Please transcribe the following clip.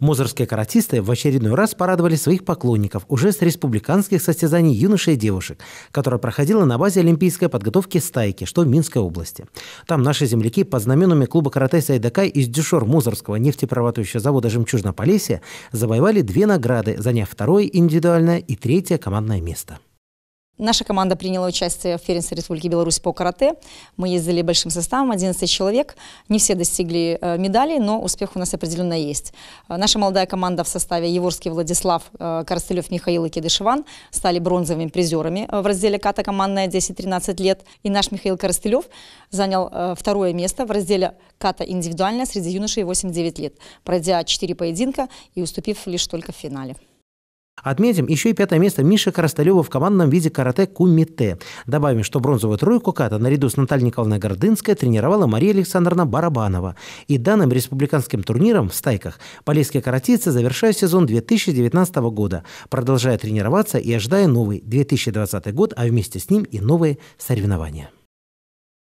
Мозырские каратисты в очередной раз порадовали своих поклонников уже с республиканских состязаний юношей и девушек, которое проходило на базе олимпийской подготовки «Стайки», что в Минской области. Там наши земляки под знаменами клуба карате «Сайдакай» из дюшор Мозырского нефтеперерабатывающего завода «Жемчужина Полесье» завоевали две награды, заняв второе индивидуальное и третье командное место. Наша команда приняла участие в первенстве Республики Беларусь по карате. Мы ездили большим составом, 11 человек. Не все достигли э, медалей, но успех у нас определенно есть. Э, наша молодая команда в составе Еворский Владислав, э, Коростылев Михаил и Кедышеван стали бронзовыми призерами в разделе «Ката командная 10-13 лет». И наш Михаил Коростылев занял второе место в разделе «Ката индивидуальная» среди юношей 8-9 лет, пройдя 4 поединка и уступив лишь только в финале. Отметим еще и пятое место Миши Коростылева в командном виде карате кумите. Добавим, что бронзовую тройку ката наряду с Натальей Николаевной Гордынской тренировала Мария Александровна Барабанова. И данным республиканским турниром в стайках полесские каратисты завершают сезон 2019 года, продолжая тренироваться и ожидая новый 2020 год, а вместе с ним и новые соревнования.